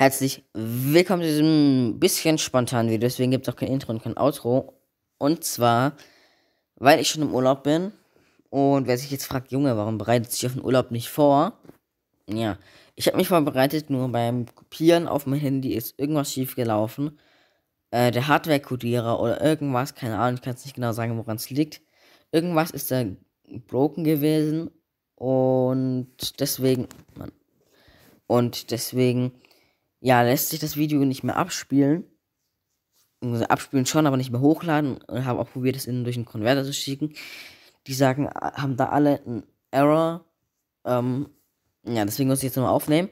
Herzlich willkommen zu diesem bisschen spontanen Video. Deswegen gibt es auch kein Intro und kein Outro. Und zwar, weil ich schon im Urlaub bin. Und wer sich jetzt fragt, Junge, warum bereitet sich auf den Urlaub nicht vor? Ja, ich habe mich vorbereitet, nur beim Kopieren auf mein Handy ist irgendwas schief gelaufen. Äh, der Hardware-Codierer oder irgendwas, keine Ahnung, ich kann es nicht genau sagen, woran es liegt. Irgendwas ist da broken gewesen und deswegen, Mann, und deswegen ja, lässt sich das Video nicht mehr abspielen. Also abspielen schon, aber nicht mehr hochladen. Und habe auch probiert, es innen durch einen Konverter zu schicken. Die sagen, äh, haben da alle einen Error. Ähm, ja, deswegen muss ich jetzt nochmal aufnehmen.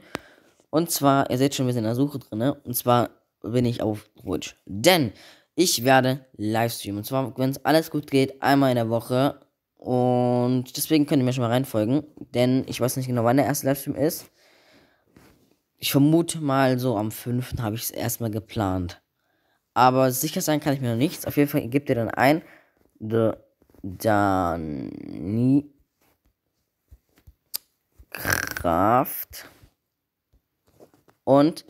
Und zwar, ihr seht schon, wir sind in der Suche drin, ne? Und zwar bin ich auf Rutsch. Denn ich werde Livestreamen. Und zwar, wenn es alles gut geht, einmal in der Woche. Und deswegen könnt ihr mir schon mal reinfolgen. Denn ich weiß nicht genau, wann der erste Livestream ist. Ich vermute mal so am 5. habe ich es erstmal geplant. Aber sicher sein kann ich mir noch nichts. Auf jeden Fall gebt ihr dann ein. The Dani Kraft. Und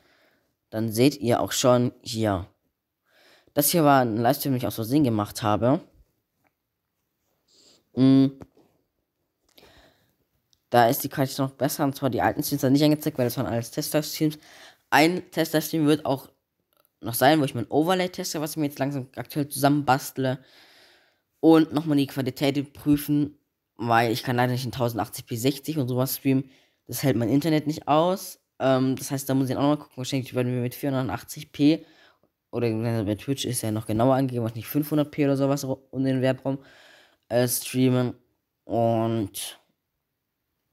dann seht ihr auch schon hier. Das hier war ein Livestream, den ich auch so Sinn gemacht habe. Mhm. Da ist die Qualität noch besser. Und zwar die alten Streams sind nicht angezeigt, weil das waren alles Tester-Streams. Ein Tester-Stream wird auch noch sein, wo ich mein Overlay teste, was ich mir jetzt langsam aktuell zusammenbastle. Und nochmal die Qualität prüfen, weil ich kann leider nicht in 1080p 60 und sowas streamen. Das hält mein Internet nicht aus. Ähm, das heißt, da muss ich auch nochmal gucken. Wahrscheinlich werden wir mit 480p oder bei Twitch ist ja noch genauer angegeben, was nicht 500p oder sowas um den Wert rum äh, streamen. Und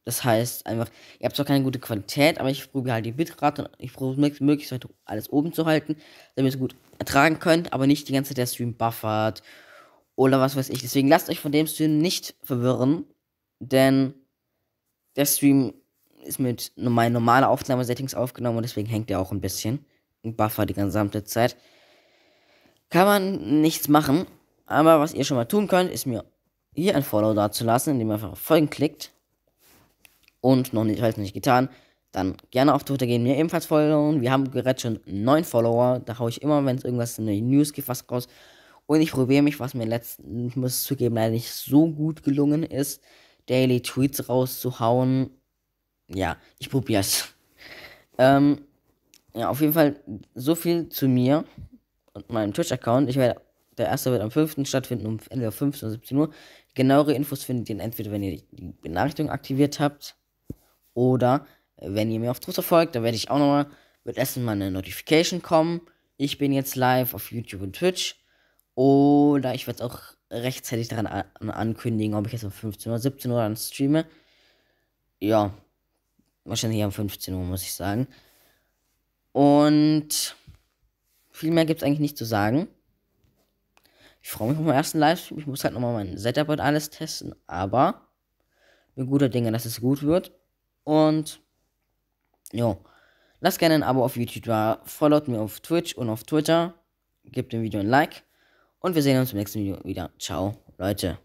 das heißt einfach, ihr habt zwar keine gute Qualität, aber ich probiere halt die Bitrate und ich probiere möglichst weit alles oben zu halten, damit ihr es gut ertragen könnt, aber nicht die ganze Zeit der Stream buffert oder was weiß ich. Deswegen lasst euch von dem Stream nicht verwirren, denn der Stream ist mit meinen normalen Aufnahmesettings aufgenommen und deswegen hängt er auch ein bisschen und buffert die gesamte Zeit. Kann man nichts machen, aber was ihr schon mal tun könnt, ist mir hier ein Follow dazulassen, indem ihr einfach auf Folgen klickt und noch nicht, weiß nicht getan, dann gerne auf Twitter gehen, mir ebenfalls folgen. Wir haben gerade schon neun Follower. Da haue ich immer, wenn es irgendwas in den News gibt, was raus. Und ich probiere mich, was mir letzten, ich muss zugeben, leider nicht so gut gelungen ist, Daily Tweets rauszuhauen. Ja, ich probiere es. Ähm, ja, auf jeden Fall so viel zu mir und meinem Twitch-Account. Ich werde, der erste wird am 5. stattfinden, um entweder 15 oder 17 Uhr. Genauere Infos findet ihr entweder, wenn ihr die Benachrichtigung aktiviert habt oder äh, wenn ihr mir auf Twitter folgt, dann werde ich auch nochmal, mit Essen mal eine Notification kommen. Ich bin jetzt live auf YouTube und Twitch. Oder ich werde es auch rechtzeitig daran ankündigen, ob ich jetzt um 15 oder 17 Uhr dann streame. Ja, wahrscheinlich um 15 Uhr, muss ich sagen. Und viel mehr gibt es eigentlich nicht zu sagen. Ich freue mich auf meinen ersten Livestream. Ich muss halt nochmal mein Setup und alles testen, aber ich bin guter Dinge, dass es gut wird. Und jo, lasst gerne ein Abo auf YouTube da, followt mir auf Twitch und auf Twitter, gebt dem Video ein Like und wir sehen uns im nächsten Video wieder. Ciao, Leute.